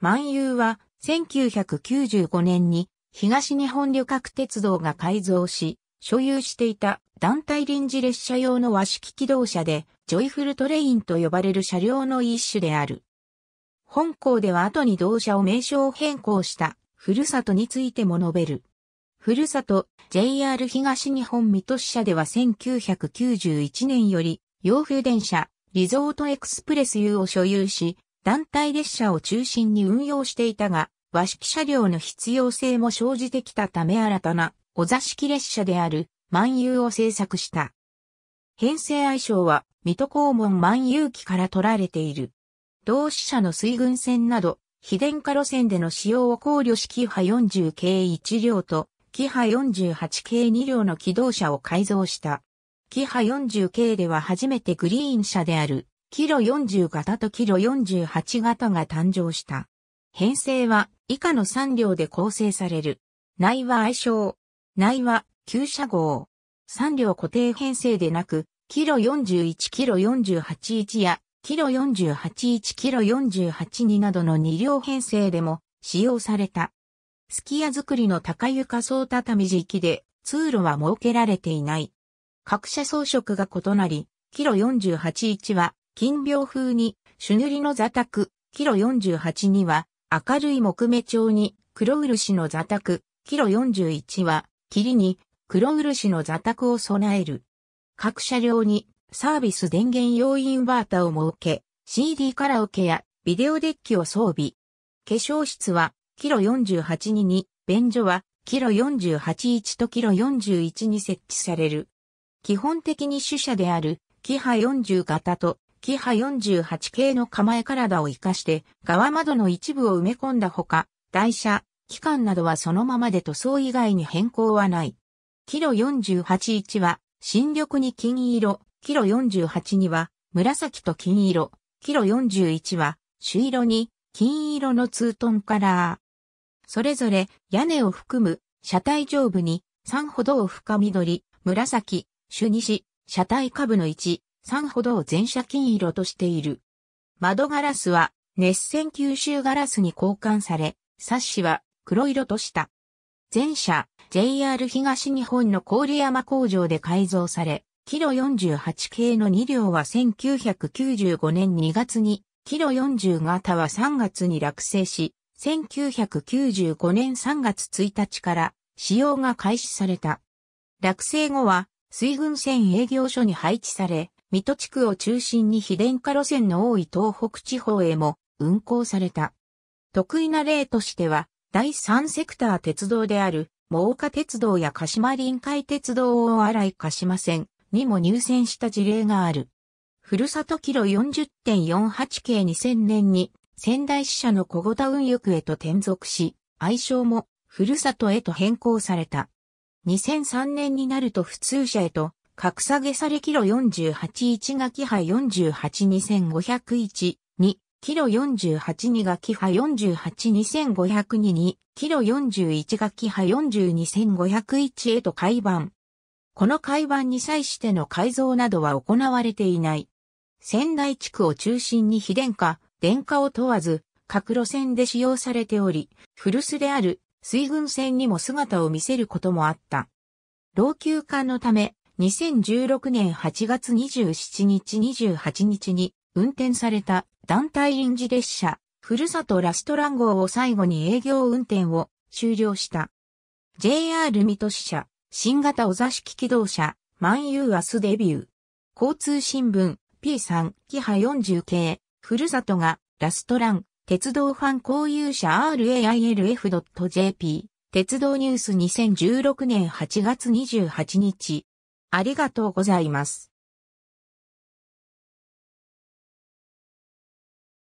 万有は1995年に東日本旅客鉄道が改造し、所有していた団体臨時列車用の和式機動車で、ジョイフルトレインと呼ばれる車両の一種である。本校では後に同社を名称変更した、ふるさとについても述べる。ふるさと、JR 東日本水戸支社では1991年より、洋風電車、リゾートエクスプレス U を所有し、団体列車を中心に運用していたが、和式車両の必要性も生じてきたため新たなお座敷列車である万有を製作した。編成愛称は水戸黄門万有機から取られている。同志社の水軍船など、非電化路線での使用を考慮し、キハ40系1両と、キハ48系2両の機動車を改造した。キハ40系では初めてグリーン車であるキロ40型とキロ48型が誕生した。編成は以下の3両で構成される。内は愛称。内は旧車号。3両固定編成でなく、キロ41キロ481やキロ481キロ482などの2両編成でも使用された。スキヤ作りの高床層畳敷で通路は設けられていない。各社装飾が異なり、キロ481は金病風に、朱塗りの座卓、キロ48には、明るい木目調に、黒漆の座卓、キロ41は、霧に、黒漆の座卓を備える。各車両に、サービス電源用インバータを設け、CD カラオケやビデオデッキを装備。化粧室は、キロ48に便所は、キロ481とキロ41に設置される。基本的に主車である、キハ40型とキハ48系の構え体を活かして、側窓の一部を埋め込んだほか、台車、機関などはそのままで塗装以外に変更はない。キロ481は、新緑に金色、キロ48には、紫と金色、キロ41は、朱色に、金色のツートンカラー。それぞれ、屋根を含む、車体上部に、3歩道深緑、紫、朱西、車体下部の1、三歩道全車金色としている。窓ガラスは熱線吸収ガラスに交換され、サッシは黒色とした。全車 JR 東日本の郡山工場で改造され、キロ48系の2両は1995年2月に、キロ40型は3月に落成し、1995年3月1日から使用が開始された。落成後は水軍船営業所に配置され、水戸地区を中心に非電化路線の多い東北地方へも運行された。得意な例としては、第三セクター鉄道である、真岡鉄道や鹿島臨海鉄道大洗鹿島線にも入線した事例がある。ふるさとキロ40.48系2000年に仙台支社の小型運輸区へと転属し、愛称もふるさとへと変更された。2003年になると普通車へと格下げされキロ481がキハ4 8 2 5 0 1 2、キロ482がキハ4825002に、キロ41がキハ42501へと改版。この改版に際しての改造などは行われていない。仙台地区を中心に非電化、電化を問わず、各路線で使用されており、古巣である水軍船にも姿を見せることもあった。老朽化のため、2016年8月27日28日に運転された団体臨時列車、ふるさとラストラン号を最後に営業運転を終了した。JR 水戸支社、新型お座敷機動車、万有明日デビュー。交通新聞、P3、キハ40系、ふるさとが、ラストラン、鉄道ファン交友者 railf.jp、鉄道ニュース2016年8月28日、ありがとうございます。